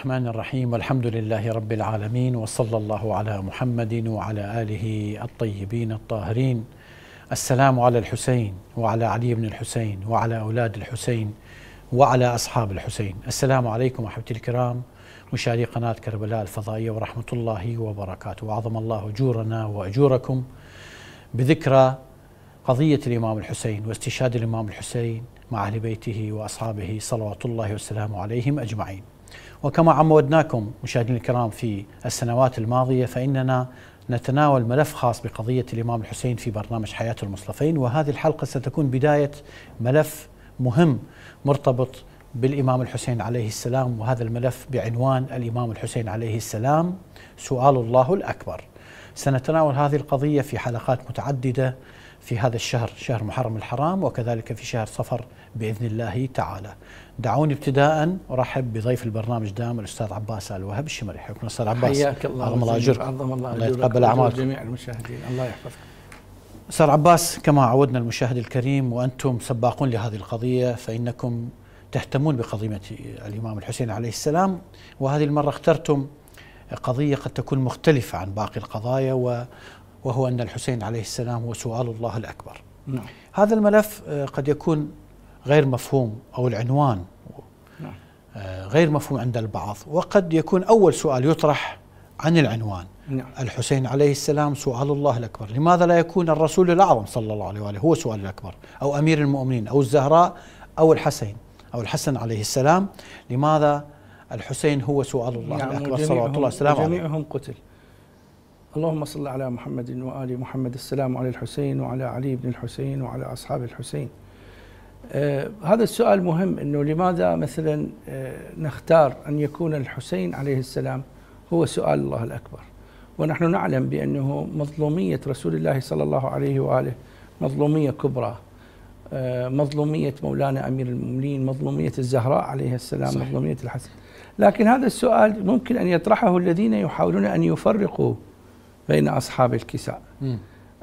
الرحمن الرحيم والحمد لله رب العالمين وصلى الله على محمد وعلى آله الطيبين الطاهرين السلام على الحسين وعلى علي بن الحسين وعلى أولاد الحسين وعلى أصحاب الحسين السلام عليكم أحبتي الكرام مشاهدي قناة كربلاء الفضائية ورحمة الله وبركاته وعظم الله أجورنا وأجوركم بذكرى قضية الإمام الحسين واستشهاد الإمام الحسين مع أهل بيته وأصحابه صلوات الله وسلامه عليهم أجمعين وكما عودناكم مشاهدينا الكرام في السنوات الماضيه فاننا نتناول ملف خاص بقضيه الامام الحسين في برنامج حياه المصطفين وهذه الحلقه ستكون بدايه ملف مهم مرتبط بالامام الحسين عليه السلام وهذا الملف بعنوان الامام الحسين عليه السلام سؤال الله الاكبر. سنتناول هذه القضيه في حلقات متعدده في هذا الشهر شهر محرم الحرام وكذلك في شهر صفر باذن الله تعالى. دعوني ابتداء ارحب بضيف البرنامج دام الاستاذ عباس الوهب الشمري، حياكم استاذ عباس حياك الله اعظم الله اجرك الله اجرك يتقبل اعمالكم جميع المشاهدين الله يحفظك. استاذ عباس كما عودنا المشاهد الكريم وانتم سباقون لهذه القضيه فانكم تهتمون بقضيه الامام الحسين عليه السلام وهذه المره اخترتم قضيه قد تكون مختلفه عن باقي القضايا وهو أن الحسين عليه السلام هو سؤال الله الأكبر نعم. هذا الملف آه، قد يكون غير مفهوم أو العنوان نعم. آه، غير مفهوم عند البعض وقد يكون أول سؤال يطرح عن العنوان نعم. الحسين عليه السلام سؤال الله الأكبر لماذا لا يكون الرسول الأعظم صلى الله عليه وآله هو سؤال الأكبر أو أمير المؤمنين أو الزهراء أو الحسين أو الحسن عليه السلام لماذا الحسين هو سؤال الله يعني الأكبر صلى الله عليه وسلم جميعهم قتل اللهم صل على محمد وآل محمد السلام على الحسين وعلى علي بن الحسين وعلى أصحاب الحسين آه هذا السؤال مهم أنه لماذا مثلا آه نختار أن يكون الحسين عليه السلام هو سؤال الله الأكبر ونحن نعلم بأنه مظلومية رسول الله صلى الله عليه وآله مظلومية كبرى آه مظلومية مولانا أمير المؤمنين مظلومية الزهراء عليه السلام صحيح. مظلومية الحسن لكن هذا السؤال ممكن أن يطرحه الذين يحاولون أن يفرقوا بين أصحاب الكساء م.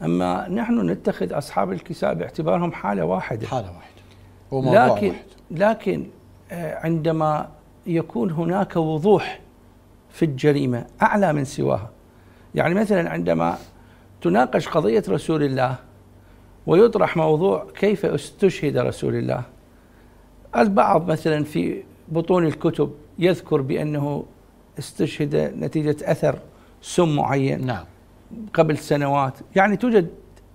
أما نحن نتخذ أصحاب الكساء باعتبارهم حالة واحدة حالة واحدة وموضوع لكن واحد. لكن آه، عندما يكون هناك وضوح في الجريمة أعلى من سواها يعني مثلا عندما تناقش قضية رسول الله ويطرح موضوع كيف استشهد رسول الله البعض مثلا في بطون الكتب يذكر بأنه استشهد نتيجة أثر سم معين نعم قبل سنوات يعني توجد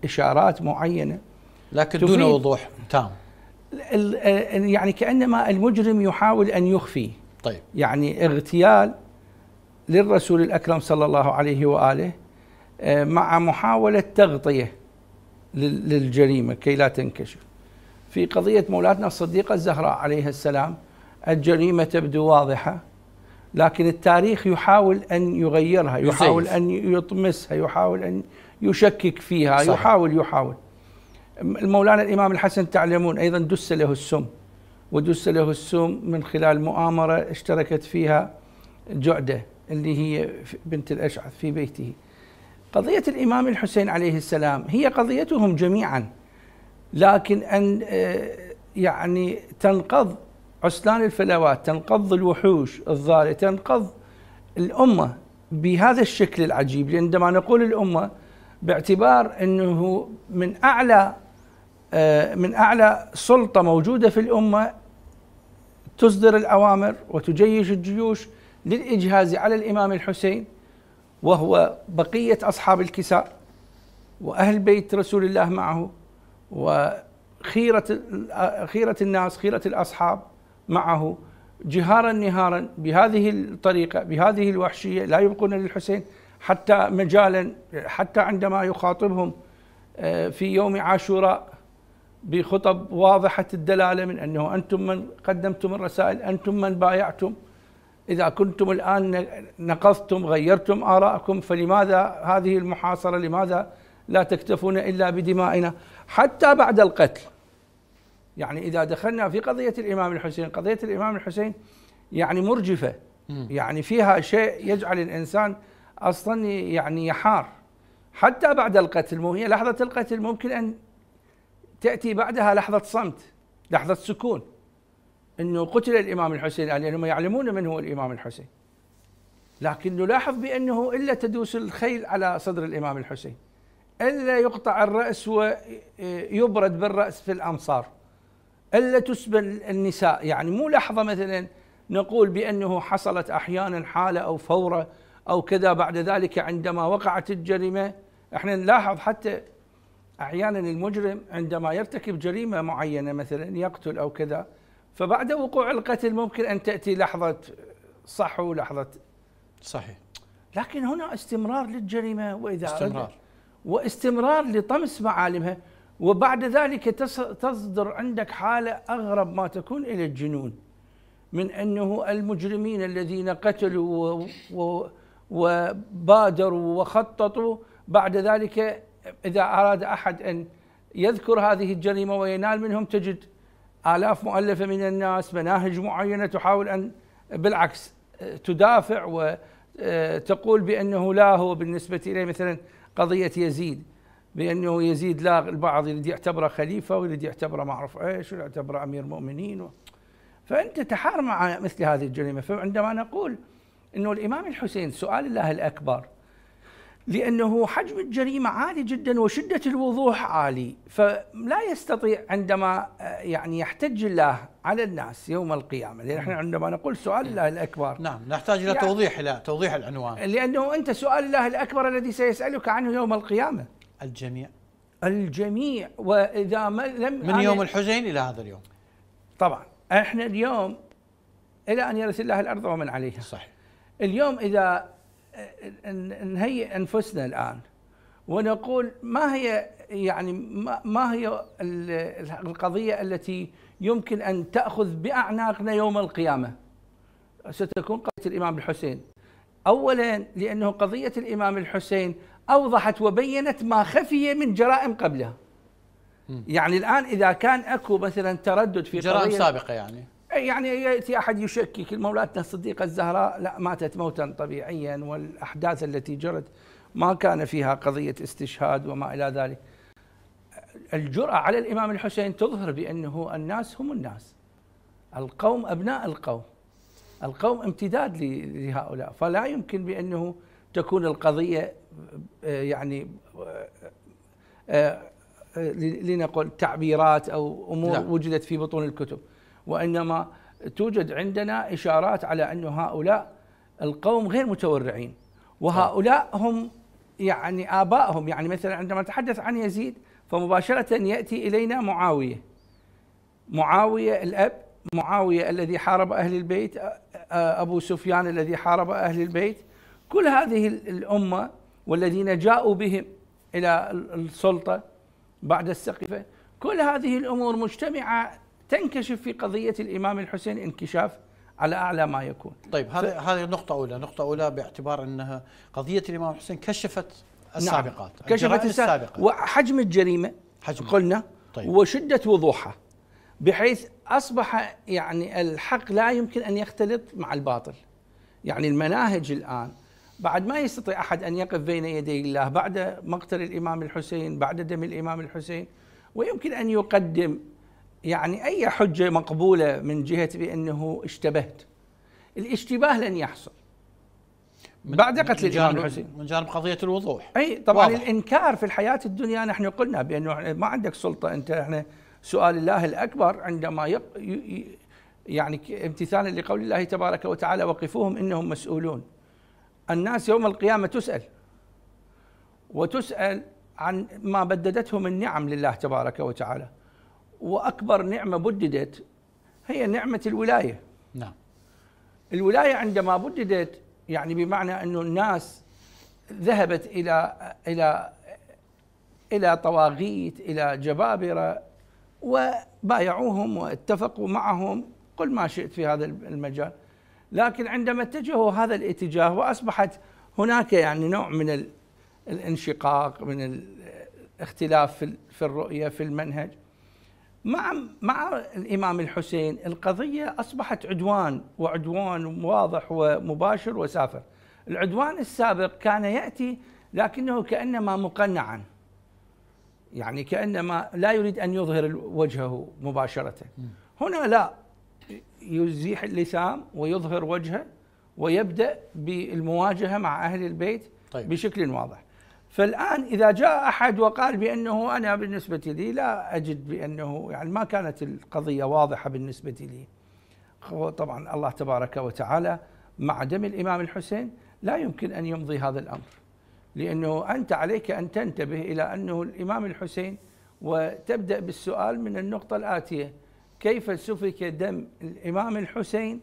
إشارات معينة لكن دون وضوح تام يعني كأنما المجرم يحاول أن يخفي طيب يعني اغتيال للرسول الأكرم صلى الله عليه وآله آه، مع محاولة تغطية للجريمة كي لا تنكشف في قضية مولاتنا الصديقة الزهراء عليها السلام الجريمة تبدو واضحة لكن التاريخ يحاول أن يغيرها يحاول أن يطمسها يحاول أن يشكك فيها صحيح. يحاول يحاول المولانا الإمام الحسن تعلمون أيضا دس له السم ودس له السم من خلال مؤامرة اشتركت فيها جعدة اللي هي بنت الأشعث في بيته قضية الإمام الحسين عليه السلام هي قضيتهم جميعا لكن أن آه، يعني تنقض عسلان الفلوات تنقض الوحوش الضالة تنقض الأمة بهذا الشكل العجيب لأن عندما نقول الأمة باعتبار أنه من أعلى آه، من أعلى سلطة موجودة في الأمة تصدر الأوامر وتجيش الجيوش للإجهاز على الإمام الحسين وهو بقية أصحاب الكساء وأهل بيت رسول الله معه وخيرة آه، خيرة الناس خيرة الأصحاب معه جهارا نهارا بهذه الطريقة بهذه الوحشية لا يبقون للحسين حتى مجالا حتى عندما يخاطبهم آه، في يوم عاشوراء بخطب واضحة الدلالة من أنه أنتم من قدمتم الرسائل أنتم من بايعتم إذا كنتم الآن نقضتم غيرتم آراءكم فلماذا هذه المحاصرة لماذا لا تكتفون إلا بدمائنا حتى بعد القتل يعني إذا دخلنا في قضية الإمام الحسين قضية الإمام الحسين يعني مرجفة يعني فيها شيء يجعل الإنسان أصلا يعني يحار حتى بعد القتل هي لحظة القتل ممكن أن تأتي بعدها لحظة صمت لحظة سكون أنه قتل الإمام الحسين لأنهم يعني يعلمون من هو الإمام الحسين لكن نلاحظ بأنه إلا تدوس الخيل على صدر الإمام الحسين إلا يقطع الرأس ويبرد بالرأس في الأمصار الا تسبل النساء يعني مو لحظه مثلا نقول بانه حصلت احيانا حاله او فوره او كذا بعد ذلك عندما وقعت الجريمه احنا نلاحظ حتى احيانا المجرم عندما يرتكب جريمه معينه مثلا يقتل او كذا فبعد وقوع القتل ممكن ان تاتي لحظه صح ولحظه صحيح لكن هنا استمرار للجريمه واذا استمرار واستمرار لطمس معالمها وبعد ذلك تصدر عندك حالة أغرب ما تكون إلى الجنون من أنه المجرمين الذين قتلوا وبادروا وخططوا بعد ذلك إذا أراد أحد أن يذكر هذه الجريمة وينال منهم تجد آلاف مؤلفة من الناس مناهج معينة تحاول أن بالعكس تدافع وتقول آه، بأنه لا هو بالنسبة إليه مثلا قضية يزيد بانه يزيد لا البعض يريد يعتبره خليفه ويريد يعتبره ما اعرف ايش ويعتبره يعتبره امير مؤمنين و... فانت تحار مع مثل هذه الجريمه فعندما نقول انه الامام الحسين سؤال الله الاكبر لانه حجم الجريمه عالي جدا وشده الوضوح عالي فلا يستطيع عندما آه، يعني يحتج الله على الناس يوم القيامه لان احنا عندما نقول سؤال الله الاكبر نعم نحتاج الى يعني توضيح الى توضيح العنوان لانه انت سؤال الله الاكبر الذي سيسالك عنه يوم القيامه الجميع الجميع واذا ما لم من يوم الحزين الى هذا اليوم طبعا احنا اليوم الى ان يرث الله الارض ومن عليها صحيح اليوم اذا نهيئ انفسنا الان ونقول ما هي يعني ما هي القضيه التي يمكن ان تاخذ باعناقنا يوم القيامه ستكون قضيه الامام الحسين اولا لانه قضيه الامام الحسين أوضحت وبينت ما خفي من جرائم قبلها يعني الآن إذا كان أكو مثلا تردد في جرائم سابقة يعني إيه، يعني يأتي أحد يشكك مولاتنا الصديقة الزهراء لا ماتت موتا طبيعيا والأحداث التي جرت ما كان فيها قضية استشهاد وما إلى ذلك الجرأة على الإمام الحسين تظهر بأنه الناس هم الناس القوم أبناء القوم القوم امتداد لهؤلاء فلا يمكن بأنه تكون القضية يعني آه، آه، لنقل تعبيرات او امور لا. نعم. وجدت في بطون الكتب وانما توجد عندنا اشارات على ان هؤلاء القوم غير متورعين وهؤلاء هم يعني ابائهم يعني مثلا عندما نتحدث عن يزيد فمباشره ياتي الينا معاويه معاويه الاب معاويه الذي حارب اهل البيت ابو سفيان الذي حارب اهل البيت كل هذه الامه والذين جاءوا بهم الى السلطه بعد السقفه كل هذه الامور مجتمعه تنكشف في قضيه الامام الحسين انكشاف على اعلى ما يكون. طيب هذه ف... هذه نقطه اولى، نقطه اولى باعتبار انها قضيه الامام الحسين كشفت نعم، السابقات نعم. كشفت السابقه وحجم الجريمه حجم قلنا طيب. وشده وضوحها بحيث اصبح يعني الحق لا يمكن ان يختلط مع الباطل. يعني المناهج الان بعد ما يستطيع أحد أن يقف بين يدي الله بعد مقتل الإمام الحسين بعد دم الإمام الحسين ويمكن أن يقدم يعني أي حجة مقبولة من جهة بأنه اشتبهت الاشتباه لن يحصل بعد قتل الامام الحسين من جانب قضيه الوضوح اي طبعا واضح. الانكار في الحياه الدنيا نحن قلنا بانه ما عندك سلطه انت احنا سؤال الله الاكبر عندما يق... يعني امتثالا لقول الله تبارك وتعالى وقفوهم انهم مسؤولون الناس يوم القيامة تسأل وتسأل عن ما بددتهم النعم لله تبارك وتعالى وأكبر نعمة بددت هي نعمة الولاية نعم الولاية عندما بددت يعني بمعنى أنه الناس ذهبت إلى إلى إلى طواغيت إلى جبابرة وبايعوهم واتفقوا معهم قل ما شئت في هذا المجال لكن عندما اتجهوا هذا الاتجاه واصبحت هناك يعني نوع من الانشقاق من الاختلاف في الرؤيه في المنهج مع مع الامام الحسين القضيه اصبحت عدوان وعدوان واضح ومباشر وسافر. العدوان السابق كان ياتي لكنه كانما مقنعا. يعني كانما لا يريد ان يظهر وجهه مباشره. هنا لا يزيح اللثام ويظهر وجهه ويبدأ بالمواجهة مع أهل البيت طيب. بشكل واضح فالآن إذا جاء أحد وقال بأنه أنا بالنسبة لي لا أجد بأنه يعني ما كانت القضية واضحة بالنسبة لي طبعا الله تبارك وتعالى مع دم الإمام الحسين لا يمكن أن يمضي هذا الأمر لأنه أنت عليك أن تنتبه إلى أنه الإمام الحسين وتبدأ بالسؤال من النقطة الآتية كيف سفك دم الإمام الحسين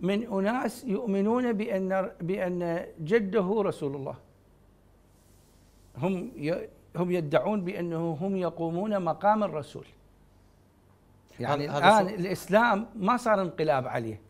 من أناس يؤمنون بأن بأن جده رسول الله هم هم يدعون بأنه هم يقومون مقام الرسول يعني الآن الإسلام ما صار انقلاب عليه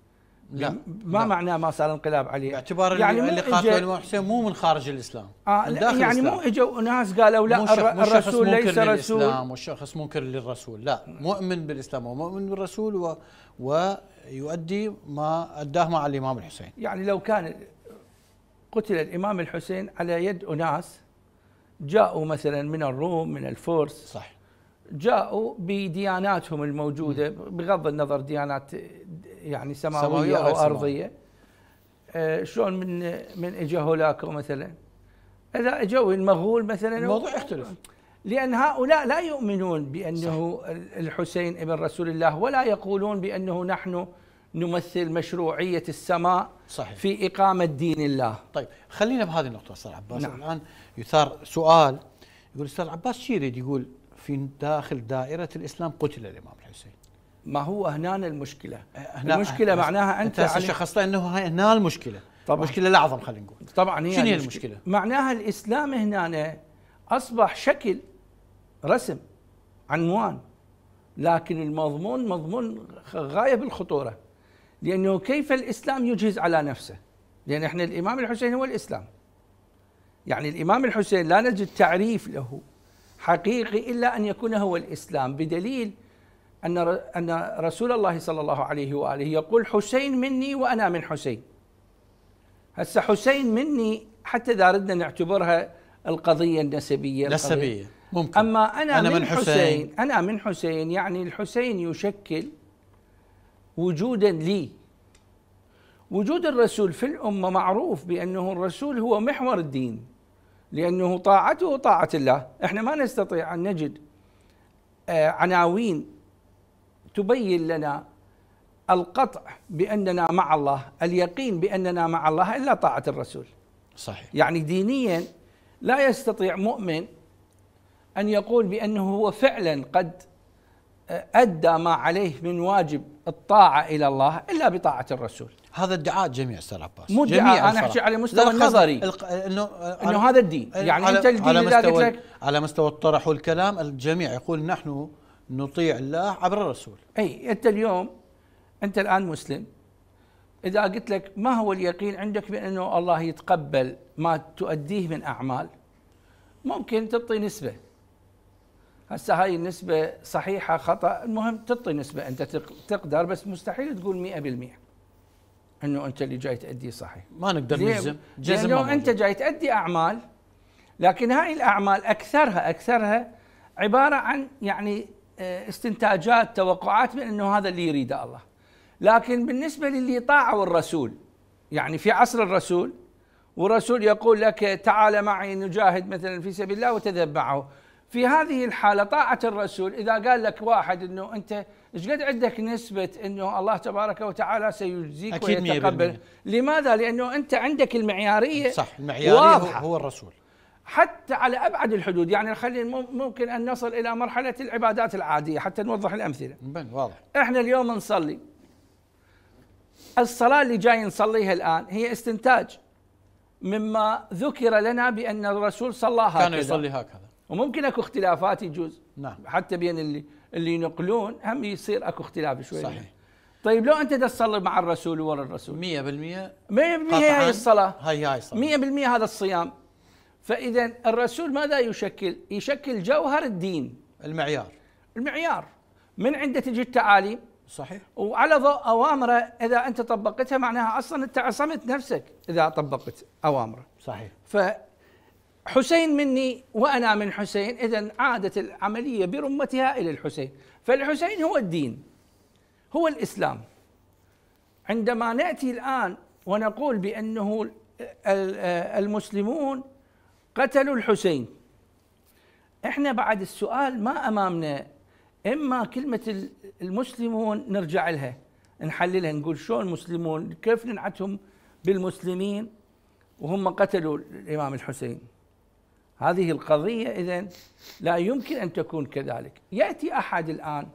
لا ما لا. معناه ما صار انقلاب عليه باعتبار يعني اللي قاتلوا الامام حسين مو من خارج الاسلام آه من داخل يعني الإسلام. مو اجوا ناس قالوا لا الرسول مش ليس رسول شخص منكر للرسول لا مؤمن بالاسلام ومؤمن بالرسول و ويؤدي ما اداه مع الامام الحسين يعني لو كان قتل الامام الحسين على يد اناس جاءوا مثلا من الروم من الفرس صح جاءوا بدياناتهم الموجوده بغض النظر ديانات يعني سماويه او ارضيه آه، شلون من من اجى هولاكو مثلا اذا اجوا المغول مثلا الموضوع يختلف لان هؤلاء لا يؤمنون بانه صح. الحسين ابن رسول الله ولا يقولون بانه نحن نمثل مشروعيه السماء صحيح. في اقامه دين الله. طيب خلينا بهذه النقطه استاذ عباس نعم. الان يثار سؤال يقول استاذ عباس شو يريد يقول في داخل دائرة الإسلام قتل الإمام الحسين ما هو أه، هنا المشكلة هنا المشكلة معناها أنت, أنت يعني أنه هنا المشكلة طبعا المشكلة الأعظم خلينا نقول طبعا هي شنو هي المشكلة؟ معناها الإسلام هنا أصبح شكل رسم عنوان لكن المضمون مضمون غاية بالخطورة لأنه كيف الإسلام يجهز على نفسه لأن إحنا الإمام الحسين هو الإسلام يعني الإمام الحسين لا نجد تعريف له حقيقي إلا أن يكون هو الإسلام بدليل أن أن رسول الله صلى الله عليه وآله يقول حسين مني وأنا من حسين هسه حسين مني حتى إذا ردنا نعتبرها القضية النسبية نسبية ممكن أما أنا, أنا من, من حسين, حسين أنا من حسين يعني الحسين يشكل وجودا لي وجود الرسول في الأمة معروف بأنه الرسول هو محور الدين لأنه طاعته طاعة الله إحنا ما نستطيع أن نجد آه، عناوين تبين لنا القطع بأننا مع الله اليقين بأننا مع الله إلا طاعة الرسول صحيح يعني دينيا لا يستطيع مؤمن أن يقول بأنه هو فعلا قد ادى ما عليه من واجب الطاعه الى الله الا بطاعه الرسول. هذا ادعاء جميع استاذ عباس مو جميع انا احكي على مستوى النظري الق... انه انه هذا الدين يعني على... انت الدين على مستوى لك على مستوى الطرح والكلام الجميع يقول نحن نطيع الله عبر الرسول. اي انت اليوم انت الان مسلم اذا قلت لك ما هو اليقين عندك بانه الله يتقبل ما تؤديه من اعمال ممكن تعطي نسبه هسه هاي النسبة صحيحة خطأ المهم تعطي نسبة أنت تقدر بس مستحيل تقول 100% أنه أنت اللي جاي تأدي صحيح ما نقدر نجزم جزم لأنه أنت جاي تأدي أعمال لكن هاي الأعمال أكثرها أكثرها عبارة عن يعني آه، استنتاجات توقعات من أنه هذا اللي يريده الله لكن بالنسبة للي طاعوا الرسول يعني في عصر الرسول والرسول يقول لك تعال معي نجاهد مثلا في سبيل الله وتذهب معه في هذه الحاله طاعه الرسول اذا قال لك واحد انه انت ايش قد عندك نسبه انه الله تبارك وتعالى سيجزيك أكيد ويتقبل لماذا؟ لانه انت عندك المعياريه صح المعياريه واضحة هو الرسول حتى على ابعد الحدود يعني خلي ممكن ان نصل الى مرحله العبادات العاديه حتى نوضح الامثله بل واضح احنا اليوم نصلي الصلاه اللي جاي نصليها الان هي استنتاج مما ذكر لنا بان الرسول صلى هكذا كان يصلي هكذا وممكن اكو اختلافات يجوز نعم حتى بين اللي اللي ينقلون هم يصير اكو اختلاف شوي صحيح طيب لو انت تصلي مع الرسول ورا الرسول 100% 100% هاي الصلاه هاي هاي الصلاه 100% هذا الصيام فاذا الرسول ماذا يشكل؟ يشكل جوهر الدين المعيار المعيار من عنده تجي التعاليم صحيح وعلى ضوء اوامره اذا انت طبقتها معناها اصلا انت عصمت نفسك اذا طبقت اوامره صحيح حسين مني وأنا من حسين إذا عادت العملية برمتها إلى الحسين فالحسين هو الدين هو الإسلام عندما نأتي الآن ونقول بأنه المسلمون قتلوا الحسين احنا بعد السؤال ما امامنا اما كلمه المسلمون نرجع لها نحللها نقول شلون المسلمون كيف ننعتهم بالمسلمين وهم قتلوا الامام الحسين هذه القضية إذا لا يمكن أن تكون كذلك يأتي أحد الآن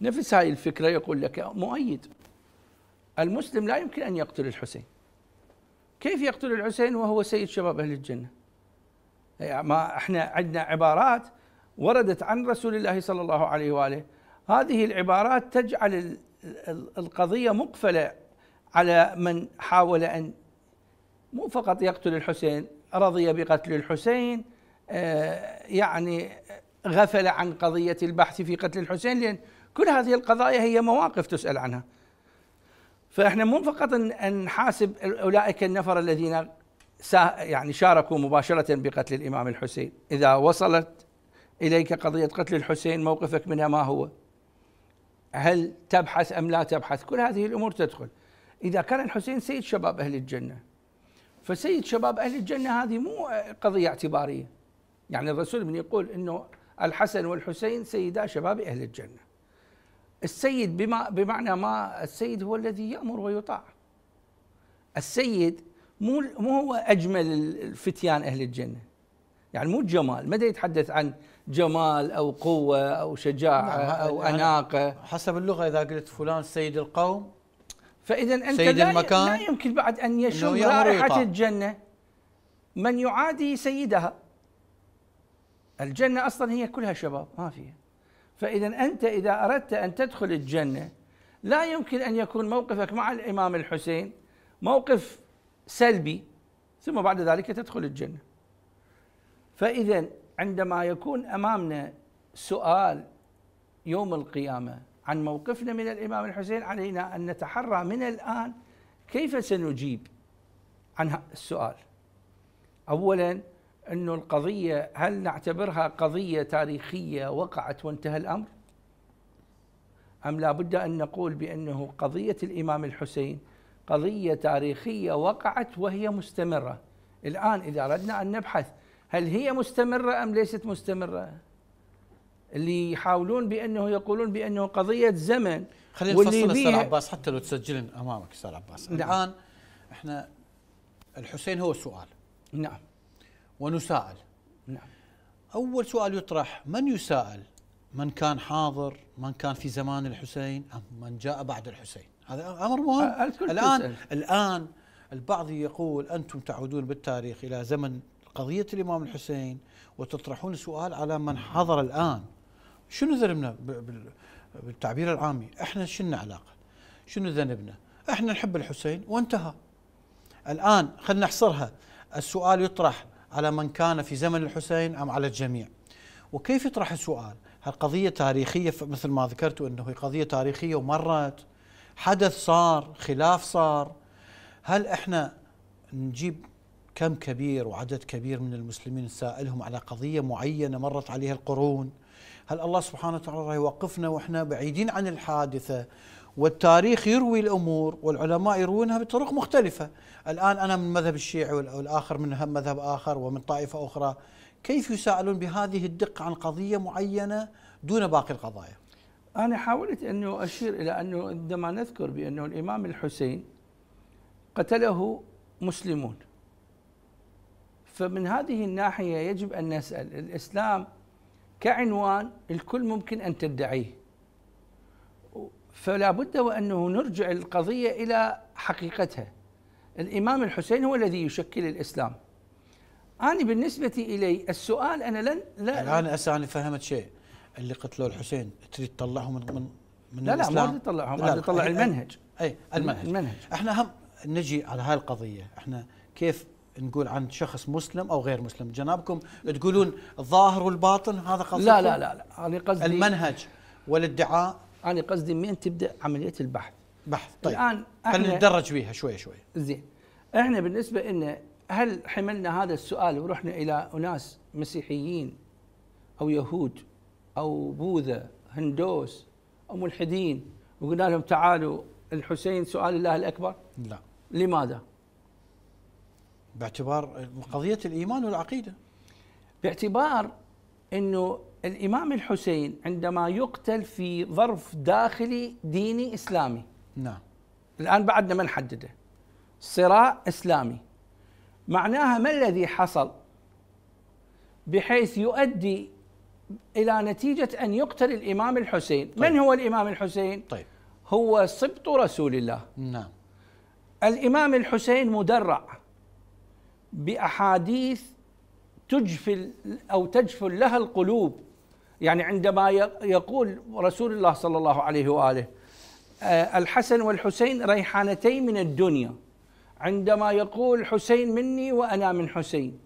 نفس هذه الفكرة يقول لك مؤيد المسلم لا يمكن أن يقتل الحسين كيف يقتل الحسين وهو سيد شباب أهل الجنة يعني ما احنا عندنا عبارات وردت عن رسول الله صلى الله عليه وآله هذه العبارات تجعل القضية مقفلة على من حاول أن مو فقط يقتل الحسين رضي بقتل الحسين آه، يعني غفل عن قضية البحث في قتل الحسين لأن كل هذه القضايا هي مواقف تسأل عنها فإحنا مو فقط أن نحاسب أولئك النفر الذين يعني شاركوا مباشرة بقتل الإمام الحسين إذا وصلت إليك قضية قتل الحسين موقفك منها ما هو هل تبحث أم لا تبحث كل هذه الأمور تدخل إذا كان الحسين سيد شباب أهل الجنة فسيد شباب أهل الجنة هذه مو قضية اعتبارية يعني الرسول من يقول أنه الحسن والحسين سيدا شباب أهل الجنة السيد بما بمعنى ما السيد هو الذي يأمر ويطاع السيد مو مو هو أجمل الفتيان أهل الجنة يعني مو الجمال ما يتحدث عن جمال او قوه او شجاعه نعم، او اناقه حسب اللغه اذا قلت فلان سيد القوم فاذا انت سيد لا المكان لا يمكن بعد ان يشم رائحه الجنه من يعادي سيدها الجنه اصلا هي كلها شباب ما فيها فاذا انت اذا اردت ان تدخل الجنه لا يمكن ان يكون موقفك مع الامام الحسين موقف سلبي ثم بعد ذلك تدخل الجنه فاذا عندما يكون امامنا سؤال يوم القيامه عن موقفنا من الإمام الحسين علينا أن نتحرى من الآن كيف سنجيب عن السؤال أولا أن القضية هل نعتبرها قضية تاريخية وقعت وانتهى الأمر أم لا بد أن نقول بأنه قضية الإمام الحسين قضية تاريخية وقعت وهي مستمرة الآن إذا أردنا أن نبحث هل هي مستمرة أم ليست مستمرة اللي يحاولون بانه يقولون بانه قضيه زمن خلينا نفصل استاذ عباس حتى لو تسجلن امامك استاذ عباس نعم. الان احنا الحسين هو السؤال نعم ونساءل نعم اول سؤال يطرح من يساءل؟ من كان حاضر؟ من كان في زمان الحسين؟ ام من جاء بعد الحسين؟ هذا امر مهم أه، الان تسأل. الان البعض يقول انتم تعودون بالتاريخ الى زمن قضيه الامام الحسين وتطرحون سؤال على من حضر الان شنو ذنبنا بالتعبير العامي احنا شنو علاقه شنو ذنبنا احنا نحب الحسين وانتهى الان خلينا نحصرها السؤال يطرح على من كان في زمن الحسين ام على الجميع وكيف يطرح السؤال هل قضية تاريخية مثل ما ذكرت أنه هي قضية تاريخية ومرت حدث صار خلاف صار هل إحنا نجيب كم كبير وعدد كبير من المسلمين نسائلهم على قضية معينة مرت عليها القرون هل الله سبحانه وتعالى راح يوقفنا واحنا بعيدين عن الحادثه والتاريخ يروي الامور والعلماء يروونها بطرق مختلفه، الان انا من مذهب الشيعي والاخر من مذهب اخر ومن طائفه اخرى، كيف يساءلون بهذه الدقه عن قضيه معينه دون باقي القضايا؟ انا حاولت انه اشير الى انه عندما نذكر بانه الامام الحسين قتله مسلمون فمن هذه الناحيه يجب ان نسال الاسلام كعنوان الكل ممكن أن تدعيه فلا بد وأنه نرجع القضية إلى حقيقتها الإمام الحسين هو الذي يشكل الإسلام أنا بالنسبة إلي السؤال أنا لن لا الآن هسه أنا فهمت شيء اللي قتلوا الحسين تريد تطلعهم من من, من لا الإسلام لا ما تطلعهم لا تطلع المنهج أي المنهج, المنهج. احنا هم نجي على هاي القضية احنا كيف نقول عن شخص مسلم او غير مسلم جنابكم تقولون الظاهر والباطن هذا قصدي لا لا لا لا انا قصدي المنهج والادعاء انا قصدي من تبدا عمليه البحث بحث طيب الان خلينا نتدرج بيها شوي شوي زين احنا بالنسبه ان هل حملنا هذا السؤال ورحنا الى اناس مسيحيين او يهود او بوذا هندوس او ملحدين وقلنا لهم تعالوا الحسين سؤال الله الاكبر لا لماذا باعتبار قضية الإيمان والعقيدة باعتبار أنه الإمام الحسين عندما يقتل في ظرف داخلي ديني إسلامي نعم الآن بعدنا ما نحدده صراع إسلامي معناها ما الذي حصل بحيث يؤدي إلى نتيجة أن يقتل الإمام الحسين طيب. من هو الإمام الحسين؟ طيب. هو سبط رسول الله نعم الإمام الحسين مدرع باحاديث تجفل او تجفل لها القلوب يعني عندما يقول رسول الله صلى الله عليه واله آه، الحسن والحسين ريحانتين من الدنيا عندما يقول حسين مني وانا من حسين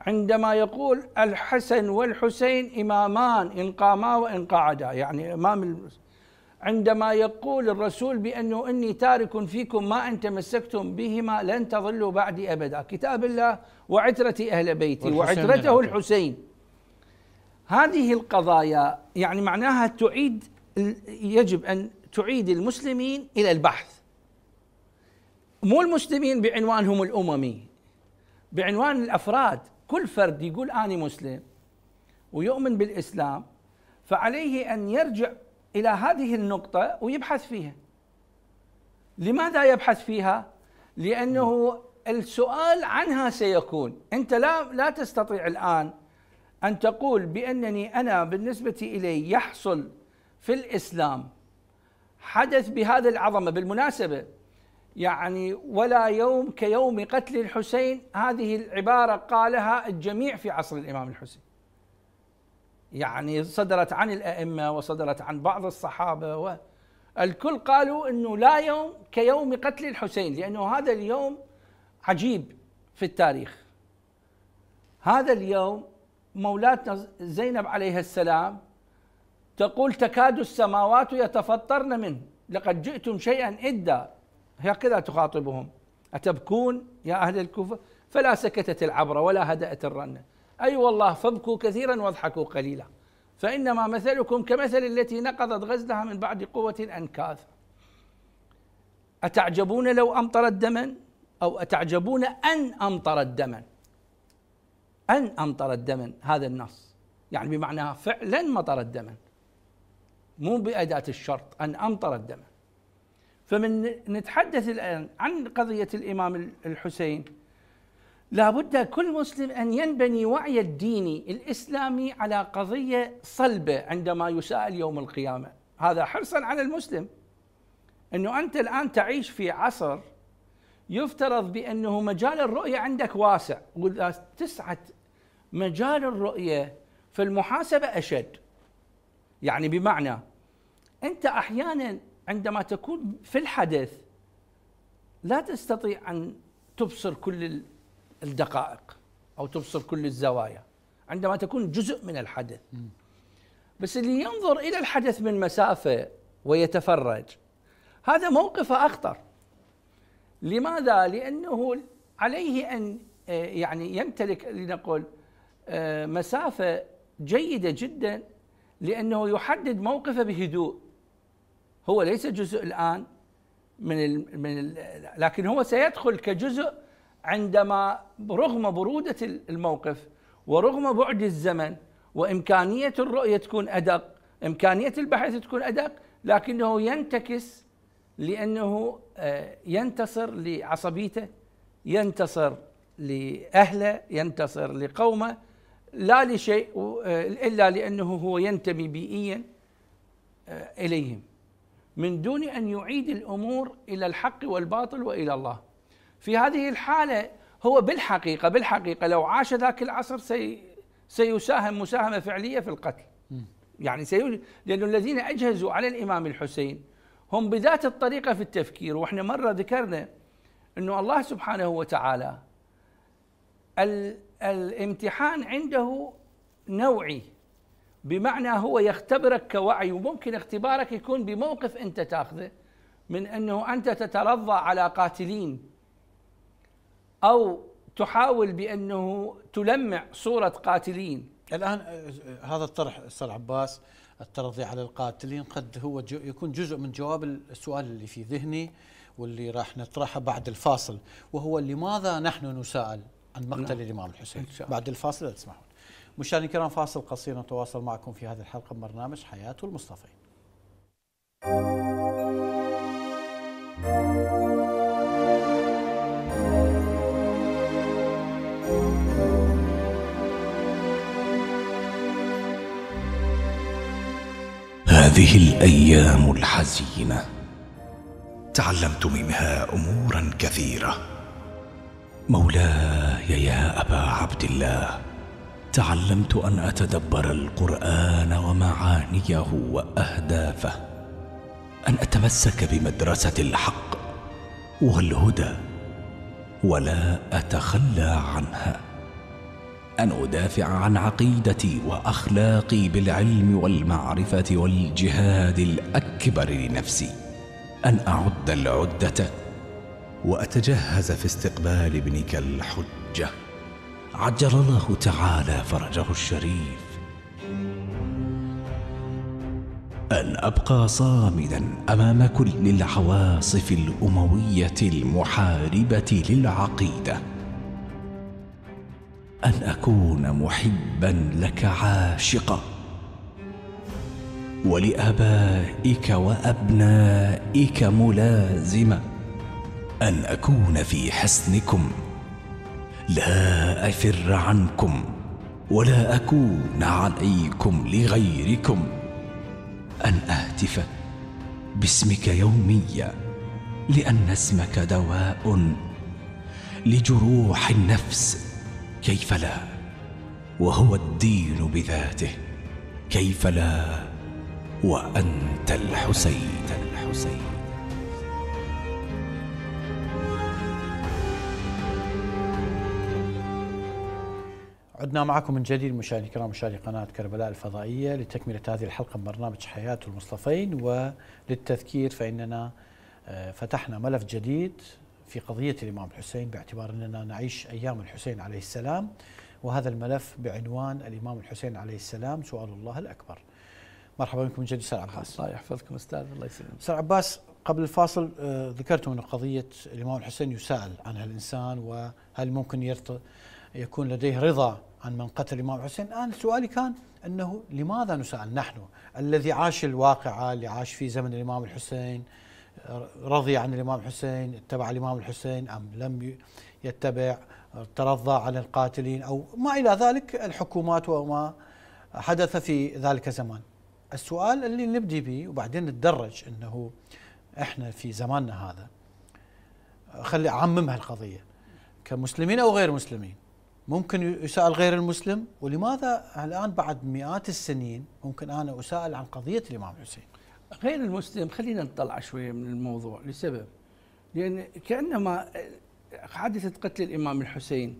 عندما يقول الحسن والحسين امامان ان قاما وان قعدا يعني امام عندما يقول الرسول بأنه إني تارك فيكم ما أن تمسكتم بهما لن تظلوا بعدي أبدا كتاب الله وعترة أهل بيتي وعترته الحسين هذه القضايا يعني معناها تعيد يجب أن تعيد المسلمين إلى البحث مو المسلمين بعنوانهم الأممي بعنوان الأفراد كل فرد يقول أنا مسلم ويؤمن بالإسلام فعليه أن يرجع الى هذه النقطه ويبحث فيها لماذا يبحث فيها لانه السؤال عنها سيكون انت لا لا تستطيع الان ان تقول بانني انا بالنسبه الي يحصل في الاسلام حدث بهذه العظمه بالمناسبه يعني ولا يوم كيوم قتل الحسين هذه العباره قالها الجميع في عصر الامام الحسين يعني صدرت عن الأئمة وصدرت عن بعض الصحابة و الكل قالوا أنه لا يوم كيوم قتل الحسين لأنه هذا اليوم عجيب في التاريخ هذا اليوم مولاتنا زينب عليه السلام تقول تكاد السماوات يتفطرن منه لقد جئتم شيئا إدا هكذا تخاطبهم أتبكون يا أهل الكوفة فلا سكتت العبرة ولا هدأت الرنة أي أيوة والله فابكوا كثيرا واضحكوا قليلا فإنما مثلكم كمثل التي نقضت غزلها من بعد قوة أنكاث أتعجبون لو أمطرت دما أو أتعجبون أن أمطرت دما أن أمطرت دما هذا النص يعني بمعنى فعلا مطرت دما مو بأداة الشرط أن أمطرت دما فمن نتحدث الآن عن قضية الإمام الحسين لابد كل مسلم أن ينبني وعي الدين الإسلامي على قضية صلبة عندما يسأل يوم القيامة هذا حرصا على المسلم أنه أنت الآن تعيش في عصر يفترض بأنه مجال الرؤية عندك واسع وإذا تسعة مجال الرؤية فالمحاسبة أشد يعني بمعنى أنت أحيانا عندما تكون في الحدث لا تستطيع أن تبصر كل الدقائق أو تبصر كل الزوايا عندما تكون جزء من الحدث بس اللي ينظر إلى الحدث من مسافة ويتفرج هذا موقفه أخطر لماذا؟ لأنه عليه أن آه، يعني يمتلك لنقل آه، مسافة جيدة جدا لأنه يحدد موقفه بهدوء هو ليس جزء الآن من من لكن هو سيدخل كجزء عندما رغم برودة الموقف ورغم بعد الزمن وإمكانية الرؤية تكون أدق إمكانية البحث تكون أدق لكنه ينتكس لأنه آه، ينتصر لعصبيته ينتصر لأهله ينتصر لقومه لا لشيء آه، إلا لأنه هو ينتمي بيئيا آه، إليهم من دون أن يعيد الأمور إلى الحق والباطل وإلى الله في هذه الحالة هو بالحقيقة بالحقيقة لو عاش ذاك العصر سي سيساهم مساهمة فعلية في القتل يعني سي... لأن الذين أجهزوا على الإمام الحسين هم بذات الطريقة في التفكير وإحنا مرة ذكرنا أنه الله سبحانه وتعالى ال... الامتحان عنده نوعي بمعنى هو يختبرك كوعي وممكن اختبارك يكون بموقف انت تاخذه من انه انت تترضى على قاتلين او تحاول بانه تلمع صوره قاتلين الان آه، هذا الطرح استاذ عباس الترضي على القاتلين قد هو جو يكون جزء من جواب السؤال اللي في ذهني واللي راح نطرحه بعد الفاصل وهو لماذا نحن نساءل عن مقتل نعم. الامام الحسين بعد الفاصل لا تسمحون مشاهدينا الكرام فاصل قصير نتواصل معكم في هذه الحلقه من برنامج حياه المصطفين هذه الايام الحزينه تعلمت منها امورا كثيره مولاي يا ابا عبد الله تعلمت ان اتدبر القران ومعانيه واهدافه ان اتمسك بمدرسه الحق والهدى ولا اتخلى عنها ان ادافع عن عقيدتي واخلاقي بالعلم والمعرفه والجهاد الاكبر لنفسي ان اعد العده واتجهز في استقبال ابنك الحجه عجل الله تعالى فرجه الشريف ان ابقى صامدا امام كل العواصف الامويه المحاربه للعقيده ان اكون محبا لك عاشقا ولابائك وابنائك ملازما ان اكون في حسنكم لا افر عنكم ولا اكون عليكم لغيركم ان اهتف باسمك يوميا لان اسمك دواء لجروح النفس كيف لا وهو الدين بذاته كيف لا وأنت الحسين الحسين عدنا معكم من جديد مشاهدينا الكرام مشاهدي قناة كربلاء الفضائية لتكملة هذه الحلقة من برنامج حياة المصطفين وللتذكير فإننا آه، فتحنا ملف جديد في قضية الإمام الحسين باعتبار أننا نعيش أيام الحسين عليه السلام وهذا الملف بعنوان الإمام الحسين عليه السلام سؤال الله الأكبر مرحبا بكم جديد أستاذ عباس الله يحفظكم أستاذ الله يسلمك أستاذ عباس قبل الفاصل آه، ذكرتم أن قضية الإمام الحسين يسأل عنها الإنسان وهل ممكن يرت يكون لديه رضا عن من قتل الإمام الحسين الآن سؤالي كان أنه لماذا نسأل نحن الذي عاش الواقعة اللي عاش في زمن الإمام الحسين رضي عن الإمام حسين اتبع الإمام الحسين أم لم يتبع ترضى عن القاتلين أو ما إلى ذلك الحكومات وما حدث في ذلك الزمان السؤال اللي نبدي به وبعدين نتدرج أنه إحنا في زماننا هذا خلي أعمم هالقضية كمسلمين أو غير مسلمين ممكن يسأل غير المسلم ولماذا الآن بعد مئات السنين ممكن أنا أسأل عن قضية الإمام حسين غير المسلم خلينا نطلع شوية من الموضوع لسبب لأن كأنما حادثة قتل الإمام الحسين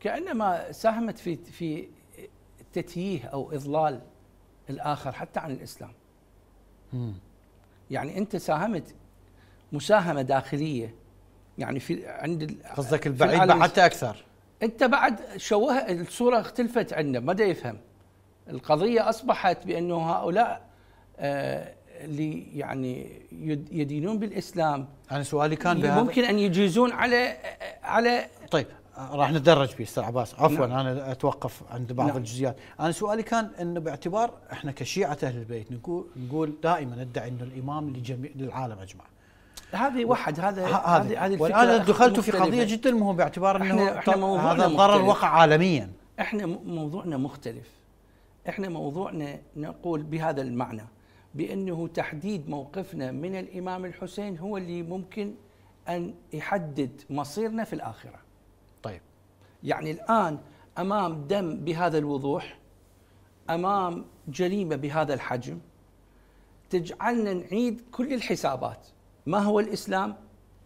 كأنما ساهمت في في تتييه أو إضلال الآخر حتى عن الإسلام مم. يعني أنت ساهمت مساهمة داخلية يعني في عند قصدك البعيد حتى أكثر أنت بعد شوه الصورة اختلفت عندنا ما يفهم القضية أصبحت بأنه هؤلاء آه اللي يعني يدينون بالاسلام انا سؤالي كان بهذا ممكن ان يجيزون على على طيب راح نتدرج فيه استاذ عباس عفوا نعم. انا اتوقف عند بعض نعم. الجزئيات انا سؤالي كان انه باعتبار احنا كشيعه اهل البيت نقول نقول دائما ندعي انه الامام لجميع للعالم اجمع هذه واحد هذا هذه هذه والان دخلت في قضيه جدا مهمه باعتبار انه هذا الضرر وقع عالميا احنا موضوعنا مختلف احنا موضوعنا نقول بهذا المعنى بانه تحديد موقفنا من الامام الحسين هو اللي ممكن ان يحدد مصيرنا في الاخره. طيب. يعني الان امام دم بهذا الوضوح امام جريمه بهذا الحجم تجعلنا نعيد كل الحسابات، ما هو الاسلام؟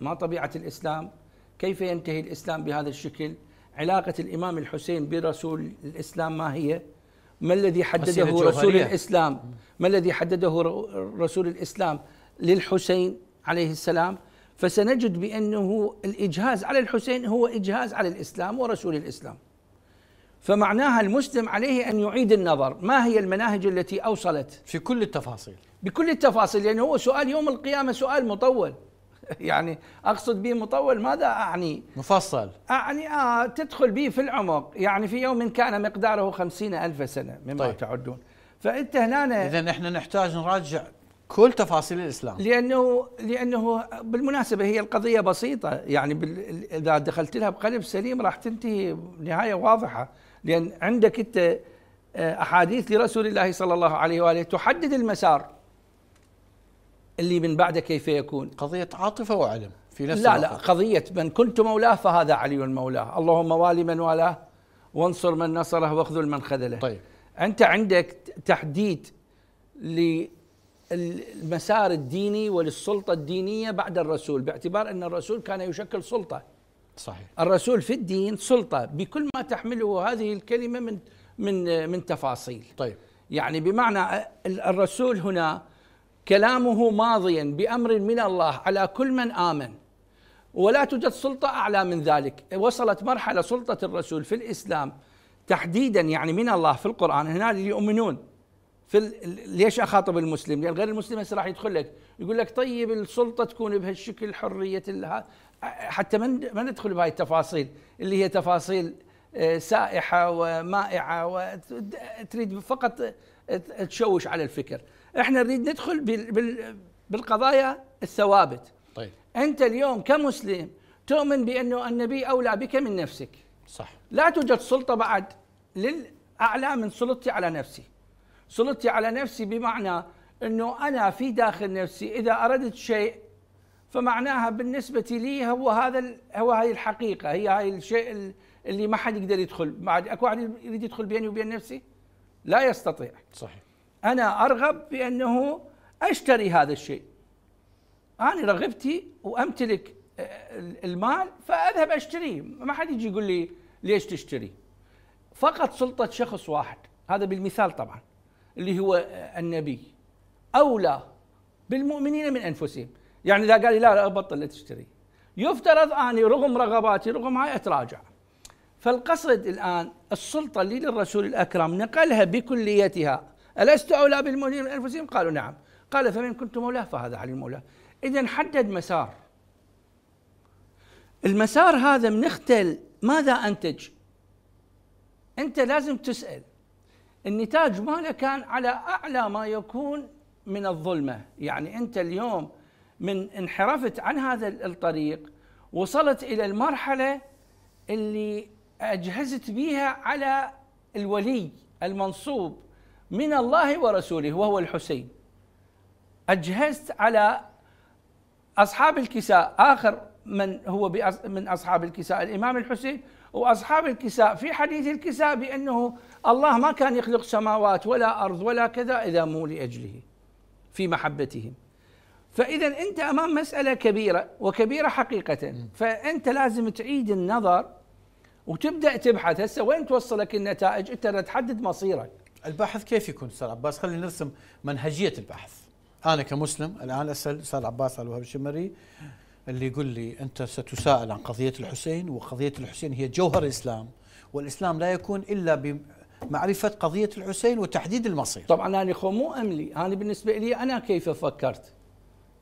ما طبيعه الاسلام؟ كيف ينتهي الاسلام بهذا الشكل؟ علاقه الامام الحسين برسول الاسلام ما هي؟ ما الذي حدده رسول الإسلام ما الذي حدده رسول الإسلام للحسين عليه السلام فسنجد بأنه الإجهاز على الحسين هو إجهاز على الإسلام ورسول الإسلام فمعناها المسلم عليه أن يعيد النظر ما هي المناهج التي أوصلت في كل التفاصيل بكل التفاصيل لأنه يعني هو سؤال يوم القيامة سؤال مطول يعني اقصد به مطول ماذا اعني؟ مفصل اعني آه تدخل به في العمق يعني في يوم كان مقداره خمسين الف سنه مما طيب. تعدون فانت هنا اذا احنا نحتاج نراجع كل تفاصيل الاسلام لانه لانه بالمناسبه هي القضيه بسيطه يعني اذا دخلت لها بقلب سليم راح تنتهي نهايه واضحه لان عندك انت آه، احاديث لرسول الله صلى الله عليه واله تحدد المسار اللي من بعده كيف يكون قضية عاطفة وعلم في نفس لا الوقت. لا قضية من كنت مولاه فهذا علي مولاه اللهم والي من والاه وانصر من نصره واخذل من خذله طيب أنت عندك تحديد للمسار الديني وللسلطة الدينية بعد الرسول باعتبار أن الرسول كان يشكل سلطة صحيح الرسول في الدين سلطة بكل ما تحمله هذه الكلمة من من من تفاصيل طيب يعني بمعنى الرسول هنا كلامه ماضيا بأمر من الله على كل من آمن ولا توجد سلطة أعلى من ذلك وصلت مرحلة سلطة الرسول في الإسلام تحديدا يعني من الله في القرآن هنا اللي يؤمنون في ليش اخاطب المسلم؟ لان غير المسلم هسه راح يدخل لك يقول لك طيب السلطه تكون بهالشكل حريه حتى ما ما ندخل بهاي التفاصيل اللي هي تفاصيل آه، سائحه ومائعه وتريد فقط تشوش على الفكر. احنا نريد ندخل بالقضايا الثوابت طيب انت اليوم كمسلم تؤمن بانه النبي اولى بك من نفسك صح لا توجد سلطه بعد للاعلى من سلطتي على نفسي سلطتي على نفسي بمعنى انه انا في داخل نفسي اذا اردت شيء فمعناها بالنسبه لي هو هذا هو هاي الحقيقه هي هاي الشيء اللي ما حد يقدر يدخل بعد اكو واحد يريد يدخل بيني وبين نفسي لا يستطيع صحيح أنا أرغب بأنه أشتري هذا الشيء أنا رغبتي وأمتلك آه، المال فأذهب أشتريه ما حد يجي يقول لي ليش تشتري فقط سلطة شخص واحد هذا بالمثال طبعا اللي هو آه، النبي أولى بالمؤمنين من أنفسهم يعني إذا قال لي لا أبطل لا تشتري يفترض أني رغم رغباتي رغم هاي أتراجع فالقصد الآن السلطة اللي للرسول الأكرم نقلها بكليتها ألست أولى بالمؤمنين من أنفسهم قالوا نعم قال فمن كنت مولاه فهذا علي مولاه إذا حدد مسار المسار هذا بنختل ماذا أنتج أنت لازم تسأل النتاج ماله كان على أعلى ما يكون من الظلمة يعني أنت اليوم من انحرفت عن هذا الطريق وصلت إلى المرحلة اللي أجهزت بها على الولي المنصوب من الله ورسوله وهو الحسين أجهزت على أصحاب الكساء آخر من هو من أصحاب الكساء الإمام الحسين وأصحاب الكساء في حديث الكساء بأنه الله ما كان يخلق سماوات ولا أرض ولا كذا إذا مو لأجله في محبتهم فإذا أنت أمام مسألة كبيرة وكبيرة حقيقة فأنت لازم تعيد النظر وتبدأ تبحث هسه وين توصلك النتائج أنت تحدد مصيرك الباحث كيف يكون استاذ عباس؟ خلينا نرسم منهجيه الباحث. انا كمسلم الان اسال استاذ عباس الوهاب الشمري اللي يقول لي انت ستساءل عن قضيه الحسين وقضيه الحسين هي جوهر الاسلام والاسلام لا يكون الا بمعرفه قضيه الحسين وتحديد المصير. طبعا انا خو مو املي، انا بالنسبه لي انا كيف فكرت؟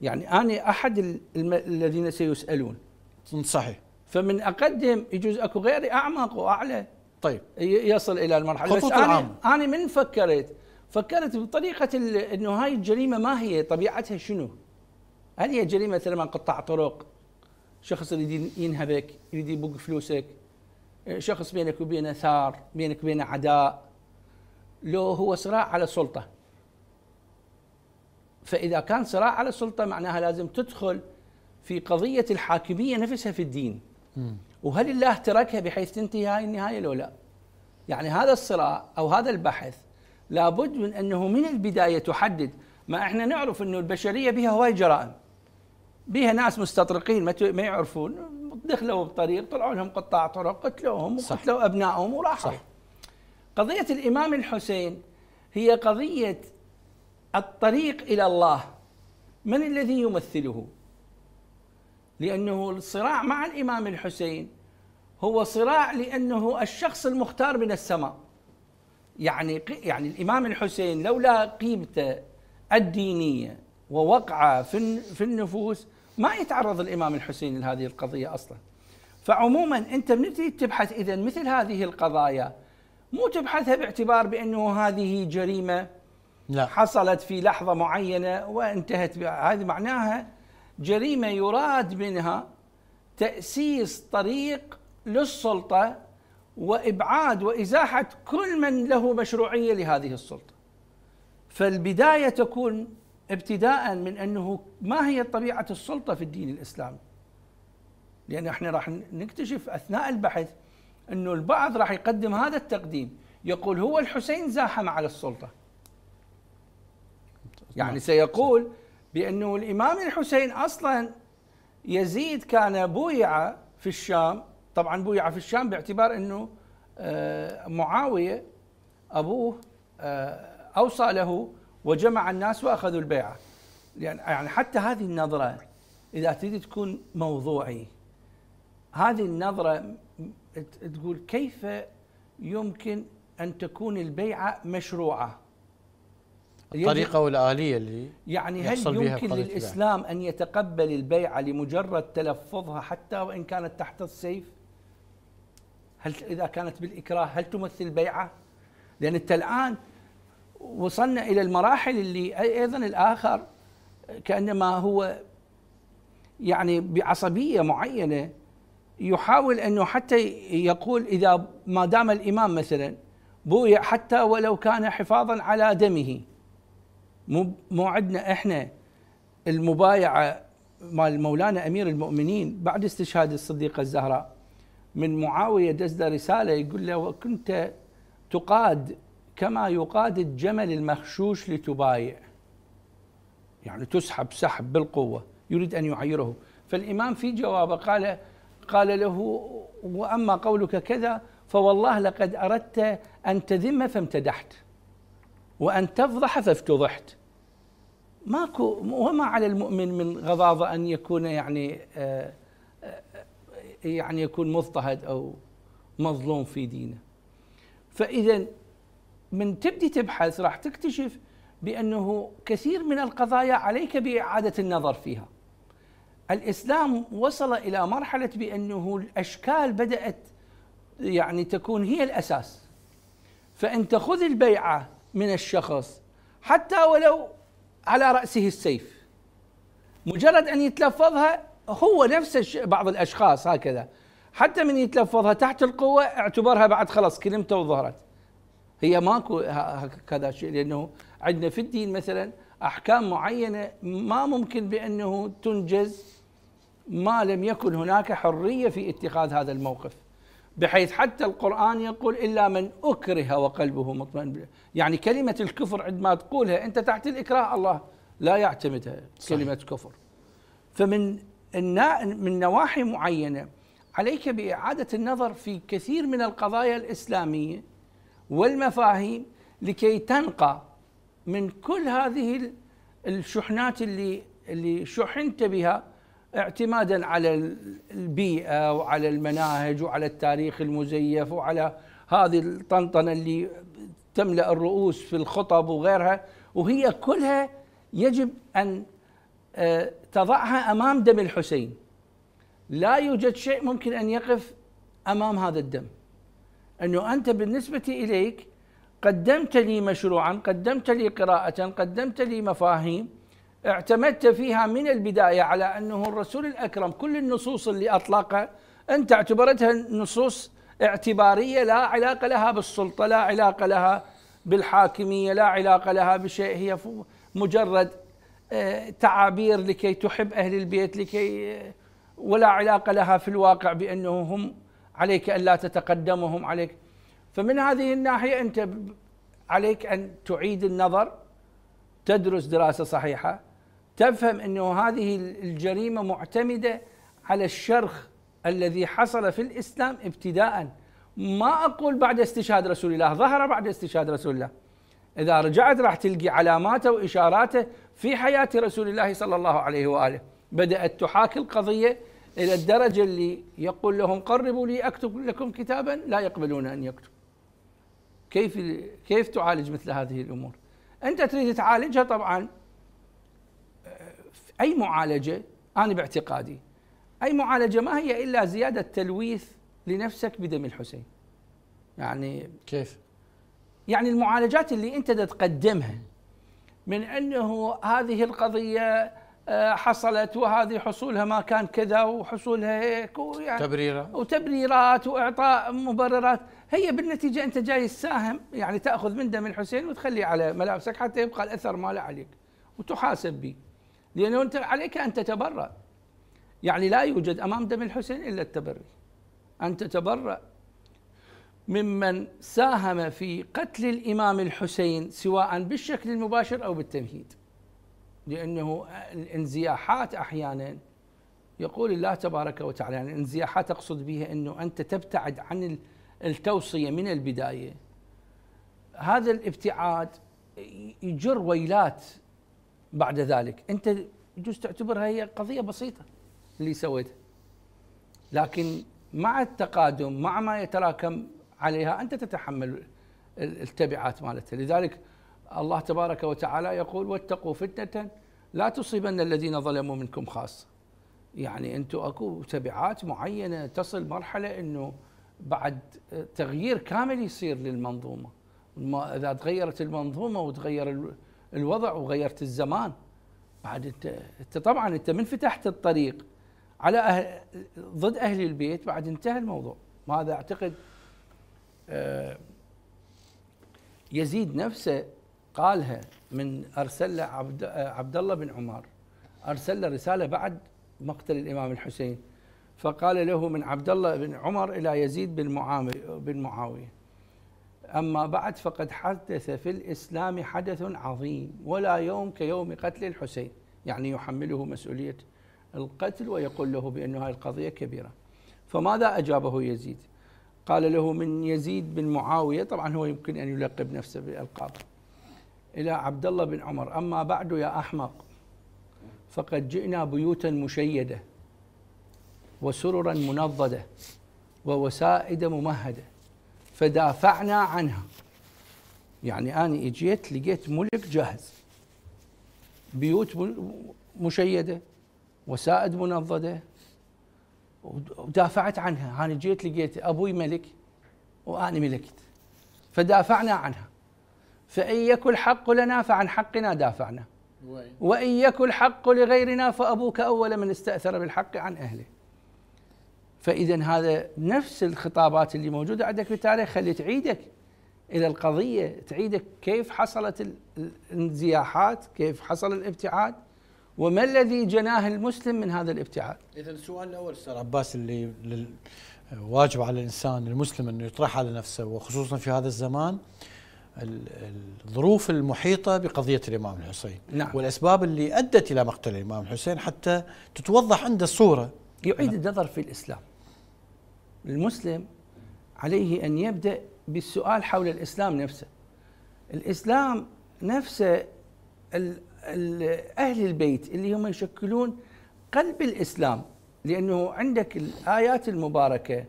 يعني انا احد الذين سيسالون. صحيح. فمن اقدم يجوز اكو غيري اعمق واعلى طيب يصل الى المرحله خطوط بس العام. انا انا من فكرت فكرت بطريقه انه هاي الجريمه ما هي طبيعتها شنو؟ هل هي جريمه مثلا قطاع طرق؟ شخص يريد ينهبك، يريد يبق فلوسك، آه، شخص بينك وبينه ثار، بينك وبينه عداء. لو هو صراع على السلطه. فاذا كان صراع على السلطه معناها لازم تدخل في قضيه الحاكميه نفسها في الدين. وهل الله تركها بحيث تنتهي هاي النهايه لو لا؟ يعني هذا الصراع او هذا البحث لابد من انه من البدايه تحدد ما احنا نعرف انه البشريه بها هواي جرائم بها ناس مستطرقين ما يعرفون دخلوا بطريق طلعوا لهم قطاع طرق قتلوهم وقتلوا ابنائهم وراحوا صح. قضيه الامام الحسين هي قضيه الطريق الى الله من الذي يمثله لأنه الصراع مع الإمام الحسين هو صراع لأنه الشخص المختار من السماء يعني يعني الإمام الحسين لولا قيمته الدينية ووقعه في في النفوس ما يتعرض الإمام الحسين لهذه القضية أصلا فعموما أنت من تبحث إذا مثل هذه القضايا مو تبحثها باعتبار بأنه هذه جريمة لا. حصلت في لحظة معينة وانتهت هذه معناها جريمه يراد منها تاسيس طريق للسلطه وابعاد وازاحه كل من له مشروعيه لهذه السلطه. فالبدايه تكون ابتداء من انه ما هي طبيعه السلطه في الدين الاسلامي. لان احنا راح نكتشف اثناء البحث انه البعض راح يقدم هذا التقديم يقول هو الحسين زاحم على السلطه. يعني سيقول بأنه الإمام الحسين أصلا يزيد كان بويع في الشام طبعا بويع في الشام باعتبار أنه آه، معاوية أبوه آه، أوصى له وجمع الناس وأخذوا البيعة يعني،, يعني حتى هذه النظرة إذا تريد تكون موضوعي هذه النظرة تقول كيف يمكن أن تكون البيعة مشروعة الطريقة والآلية اللي يعني هل يمكن للإسلام أن يتقبل البيعة لمجرد تلفظها حتى وإن كانت تحت السيف هل إذا كانت بالإكراه هل تمثل بيعة لأن أنت الآن وصلنا إلى المراحل اللي أيضا الآخر كأنما هو يعني بعصبية معينة يحاول أنه حتى يقول إذا ما دام الإمام مثلا بويع حتى ولو كان حفاظا على دمه مو مو عندنا احنا المبايعه مال مولانا امير المؤمنين بعد استشهاد الصديقه الزهراء من معاويه دز رساله يقول له وكنت تقاد كما يقاد الجمل المخشوش لتبايع يعني تسحب سحب بالقوه يريد ان يعيره فالامام في جوابه قال قال له واما قولك كذا فوالله لقد اردت ان تذم فامتدحت وأن تفضح فافتضحت ماكو وما على المؤمن من غضاضة أن يكون يعني آه، آه، يعني يكون مضطهد أو مظلوم في دينه فإذا من تبدي تبحث راح تكتشف بأنه كثير من القضايا عليك بإعادة النظر فيها الإسلام وصل إلى مرحلة بأنه الأشكال بدأت يعني تكون هي الأساس فأنت خذ البيعة من الشخص حتى ولو على رأسه السيف مجرد أن يتلفظها هو نفس بعض الأشخاص هكذا حتى من يتلفظها تحت القوة اعتبرها بعد خلاص كلمته وظهرت هي ماكو هكذا شيء لأنه عندنا في الدين مثلا أحكام معينة ما ممكن بأنه تنجز ما لم يكن هناك حرية في اتخاذ هذا الموقف بحيث حتى القرآن يقول إلا من أكره وقلبه مطمئن يعني كلمة الكفر عندما تقولها أنت تحت الإكراه الله لا يعتمدها صحيح. كلمة كفر فمن من نواحي معينة عليك بإعادة النظر في كثير من القضايا الإسلامية والمفاهيم لكي تنقى من كل هذه الشحنات اللي اللي شحنت بها اعتمادا على البيئه وعلى المناهج وعلى التاريخ المزيف وعلى هذه الطنطنه اللي تملا الرؤوس في الخطب وغيرها وهي كلها يجب ان آه، تضعها امام دم الحسين لا يوجد شيء ممكن ان يقف امام هذا الدم انه انت بالنسبه اليك قدمت لي مشروعا قدمت لي قراءه قدمت لي مفاهيم اعتمدت فيها من البداية على أنه الرسول الأكرم كل النصوص اللي أطلقها أنت اعتبرتها نصوص اعتبارية لا علاقة لها بالسلطة لا علاقة لها بالحاكمية لا علاقة لها بشيء هي مجرد آه، تعابير لكي تحب أهل البيت لكي آه، ولا علاقة لها في الواقع بأنه هم عليك ألا تتقدمهم عليك فمن هذه الناحية أنت عليك أن تعيد النظر تدرس دراسة صحيحة تفهم انه هذه الجريمه معتمده على الشرخ الذي حصل في الاسلام ابتداء ما اقول بعد استشهاد رسول الله ظهر بعد استشهاد رسول الله اذا رجعت راح تلقي علاماته واشاراته في حياه رسول الله صلى الله عليه واله بدات تحاكي القضيه الى الدرجه اللي يقول لهم قربوا لي اكتب لكم كتابا لا يقبلون ان يكتب كيف كيف تعالج مثل هذه الامور انت تريد تعالجها طبعا اي معالجه انا باعتقادي اي معالجه ما هي الا زياده تلويث لنفسك بدم الحسين يعني كيف يعني المعالجات اللي انت تقدمها من انه هذه القضيه آه، حصلت وهذه حصولها ما كان كذا وحصولها هيك ويعني تبريرات وتبريرات واعطاء مبررات هي بالنتيجه انت جاي تساهم يعني تاخذ من دم الحسين وتخليه على ملابسك حتى يبقى الاثر ماله عليك وتحاسب به لأنه أنت عليك أن تتبرأ يعني لا يوجد أمام دم الحسين إلا التبري أن تتبرأ ممن ساهم في قتل الإمام الحسين سواء بالشكل المباشر أو بالتمهيد لأنه الانزياحات أحيانا يقول الله تبارك وتعالى يعني الانزياحات أقصد بها أنه أنت تبتعد عن التوصية من البداية هذا الابتعاد يجر ويلات بعد ذلك انت يجوز تعتبرها هي قضيه بسيطه اللي سويتها لكن مع التقادم مع ما يتراكم عليها انت تتحمل التبعات مالتها لذلك الله تبارك وتعالى يقول واتقوا فتنه لا تصيبن الذين ظلموا منكم خاصه يعني انتم اكو تبعات معينه تصل مرحله انه بعد تغيير كامل يصير للمنظومه اذا تغيرت المنظومه وتغير الوضع وغيرت الزمان بعد انت انت طبعا انت من فتحت الطريق على أهل ضد اهل البيت بعد انتهى الموضوع وهذا اعتقد آه، يزيد نفسه قالها من ارسل له عبد, عبد الله بن عمر ارسل له رساله بعد مقتل الامام الحسين فقال له من عبد الله بن عمر الى يزيد بن بن معاويه أما بعد فقد حدث في الإسلام حدث عظيم ولا يوم كيوم قتل الحسين يعني يحمله مسؤولية القتل ويقول له بأن هذه القضية كبيرة فماذا أجابه يزيد قال له من يزيد بن معاوية طبعا هو يمكن أن يلقب نفسه بألقاب إلى عبد الله بن عمر أما بعد يا أحمق فقد جئنا بيوتا مشيدة وسررا منضدة ووسائد ممهده فدافعنا عنها يعني أنا إجيت لقيت ملك جاهز بيوت مشيدة وسائد منضدة ودافعت عنها أنا جيت لقيت أبوي ملك وأنا ملكت فدافعنا عنها فإن يكن الحق لنا فعن حقنا دافعنا وإن يكن الحق لغيرنا فأبوك أول من استأثر بالحق عن أهله فاذا هذا نفس الخطابات اللي موجوده عندك في التاريخ خلي تعيدك الى القضيه تعيدك كيف حصلت الانزياحات كيف حصل الابتعاد وما الذي جناه المسلم من هذا الابتعاد اذا السؤال الاول استاذ عباس اللي واجب على الانسان المسلم انه يطرحه على نفسه وخصوصا في هذا الزمان الظروف المحيطه بقضيه الامام الحسين نعم. والاسباب اللي ادت الى مقتل الامام الحسين حتى تتوضح عند الصوره يعيد النظر في الاسلام المسلم عليه أن يبدأ بالسؤال حول الإسلام نفسه الإسلام نفسه أهل البيت اللي هم يشكلون قلب الإسلام لأنه عندك الآيات المباركة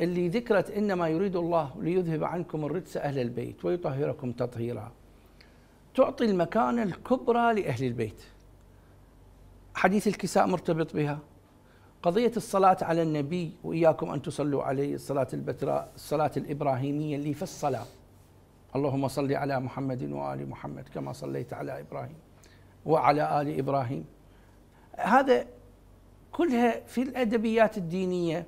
اللي ذكرت إنما يريد الله ليذهب عنكم الرجس أهل البيت ويطهركم تطهيرا تعطي المكانة الكبرى لأهل البيت حديث الكساء مرتبط بها قضية الصلاة على النبي وإياكم أن تصلوا عليه الصلاة البتراء الصلاة الإبراهيمية اللي في الصلاة اللهم صل على محمد وآل محمد كما صليت على إبراهيم وعلى آل إبراهيم هذا كلها في الأدبيات الدينية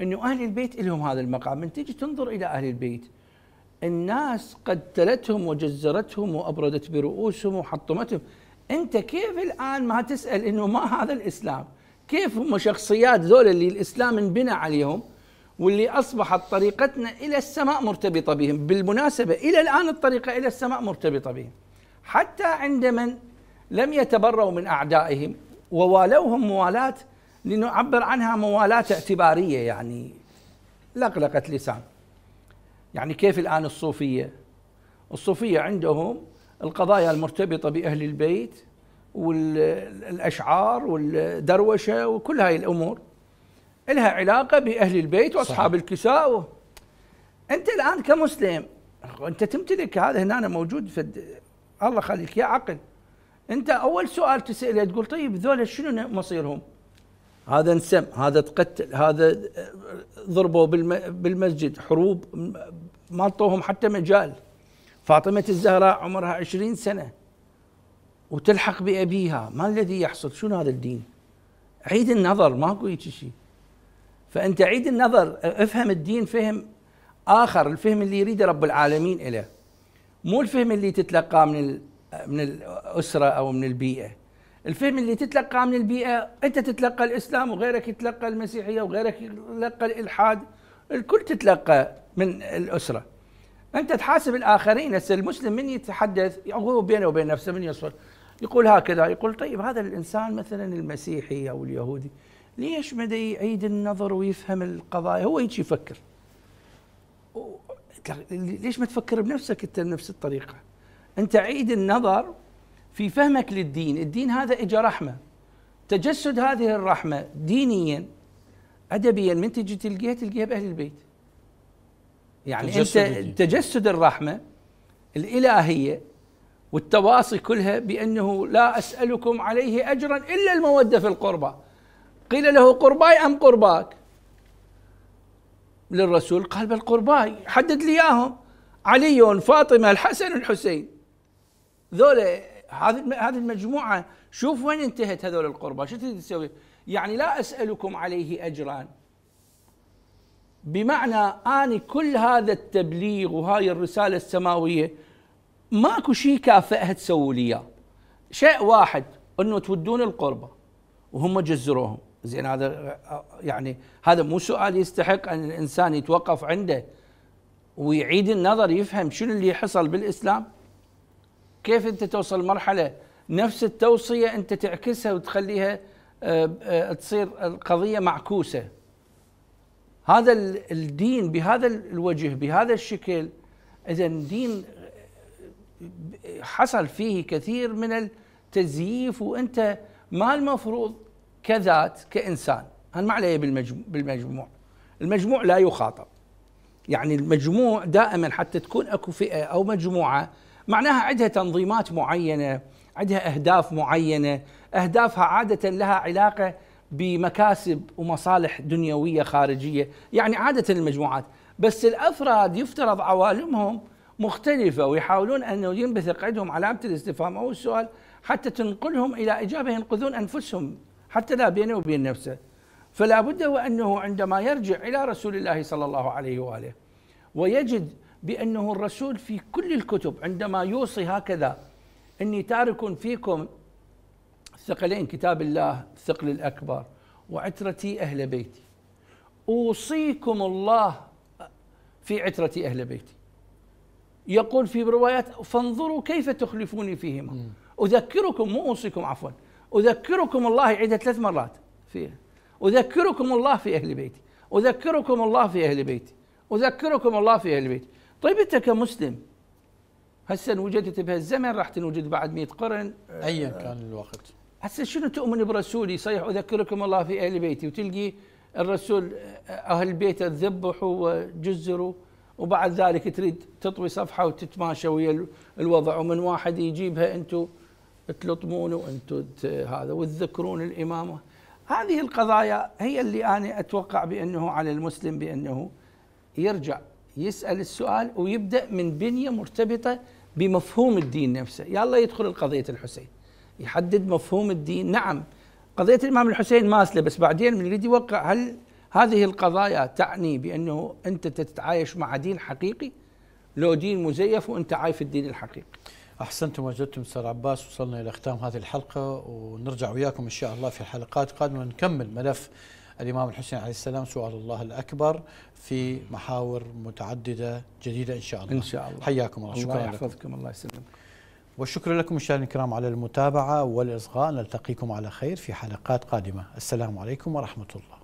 أنه أهل البيت لهم هذا المقام من تجي تنظر إلى أهل البيت الناس قد تلتهم وجزرتهم وأبردت برؤوسهم وحطمتهم أنت كيف الآن ما تسأل أنه ما هذا الإسلام كيف هم شخصيات ذول اللي الاسلام انبنى عليهم واللي اصبحت طريقتنا الى السماء مرتبطه بهم، بالمناسبه الى الان الطريقه الى السماء مرتبطه بهم. حتى عند من لم يتبروا من اعدائهم ووالوهم موالاه لنعبر عنها موالاه اعتباريه يعني لقلقه لسان. يعني كيف الان الصوفيه؟ الصوفيه عندهم القضايا المرتبطه باهل البيت والاشعار والدروشه وكل هاي الامور لها علاقه باهل البيت واصحاب الكساء و... انت الان كمسلم انت تمتلك هذا هنا موجود في الد... الله خليك يا عقل انت اول سؤال تساله تقول طيب ذولا شنو مصيرهم؟ هذا انسم، هذا تقتل، هذا ضربوا بالمسجد، حروب ما اعطوهم حتى مجال. فاطمه الزهراء عمرها 20 سنه وتلحق بأبيها ما الذي يحصل شنو هذا الدين عيد النظر ماكو هيك شيء فأنت عيد النظر افهم الدين فهم آخر الفهم اللي يريده رب العالمين إله مو الفهم اللي تتلقاه من من الأسرة أو من البيئة الفهم اللي تتلقاه من البيئة أنت تتلقى الإسلام وغيرك يتلقى المسيحية وغيرك يتلقى الإلحاد الكل تتلقى من الأسرة أنت تحاسب الآخرين هسه المسلم من يتحدث هو بينه وبين نفسه من يصل يقول هكذا يقول طيب هذا الانسان مثلا المسيحي او اليهودي ليش ما يعيد النظر ويفهم القضايا هو هيك يفكر ليش ما تفكر بنفسك انت بنفس الطريقه انت عيد النظر في فهمك للدين الدين هذا اجى رحمه تجسد هذه الرحمه دينيا ادبيا من تجي تلقيها تلقيها باهل البيت يعني تجسد انت الدين. تجسد الرحمه الالهيه والتواصي كلها بأنه لا أسألكم عليه أجرا إلا المودة في القربى قيل له قرباي أم قرباك للرسول قال بل قرباي حدد لي إياهم علي فاطمة الحسن الحسين ذولا هذه هذه المجموعة شوف وين انتهت هذول القربة شو تريد تسوي يعني لا أسألكم عليه أجرا بمعنى أني كل هذا التبليغ وهاي الرسالة السماوية ماكو شيء كافئها تسووا لي اياه شيء واحد انه تودون القربه وهم جزروهم زين هذا يعني هذا مو سؤال يستحق ان الانسان يتوقف عنده ويعيد النظر يفهم شنو اللي حصل بالاسلام كيف انت توصل مرحله نفس التوصيه انت تعكسها وتخليها آه، آه، تصير القضيه معكوسه هذا الدين بهذا الوجه بهذا الشكل اذا دين حصل فيه كثير من التزييف وانت ما المفروض كذات كانسان انا ما علي بالمجموع المجموع لا يخاطب يعني المجموع دائما حتى تكون اكو فئه او مجموعه معناها عندها تنظيمات معينه عندها اهداف معينه اهدافها عاده لها علاقه بمكاسب ومصالح دنيويه خارجيه يعني عاده المجموعات بس الافراد يفترض عوالمهم مختلفة ويحاولون أن ينبثق عندهم علامة الاستفهام أو السؤال حتى تنقلهم إلى إجابة ينقذون أنفسهم حتى لا بينه وبين نفسه فلا بد وأنه عندما يرجع إلى رسول الله صلى الله عليه وآله ويجد بأنه الرسول في كل الكتب عندما يوصي هكذا إني تارك فيكم ثقلين كتاب الله الثقل الأكبر وعترتي أهل بيتي أوصيكم الله في عترة أهل بيتي يقول في روايات فانظروا كيف تخلفوني فيهما أذكركم مو أوصيكم عفوا أذكركم الله عدة ثلاث مرات فيها أذكركم الله في أهل بيتي أذكركم الله في أهل بيتي أذكركم الله في أهل بيتي طيب أنت كمسلم هسه وجدت بهالزمن راح تنوجد بعد 100 قرن أيا آه، كان الوقت هسه شنو تؤمن برسولي يصيح أذكركم الله في أهل بيتي وتلقي الرسول آه، أهل بيته ذبحوا وجزروا وبعد ذلك تريد تطوي صفحه وتتماشى ويا الوضع ومن واحد يجيبها انتم تلطمون وانتم هذا وتذكرون الامامه هذه القضايا هي اللي انا اتوقع بانه على المسلم بانه يرجع يسال السؤال ويبدا من بنيه مرتبطه بمفهوم الدين نفسه، يا الله يدخل القضيه الحسين يحدد مفهوم الدين، نعم قضيه الامام الحسين ماسله بس بعدين من يريد يوقع هل هذه القضايا تعني بانه انت تتعايش مع دين حقيقي لو دين مزيف وانت عايف الدين الحقيقي. احسنتم وجدتم استاذ عباس وصلنا الى ختام هذه الحلقه ونرجع وياكم ان شاء الله في حلقات قادمه نكمل ملف الامام الحسين عليه السلام سؤال الله الاكبر في محاور متعدده جديده ان شاء الله. ان شاء الله. حياكم الله شكرا الله يحفظكم الله يسلمك. وشكرا لكم مشاهدينا الكرام على المتابعه والاصغاء نلتقيكم على خير في حلقات قادمه. السلام عليكم ورحمه الله.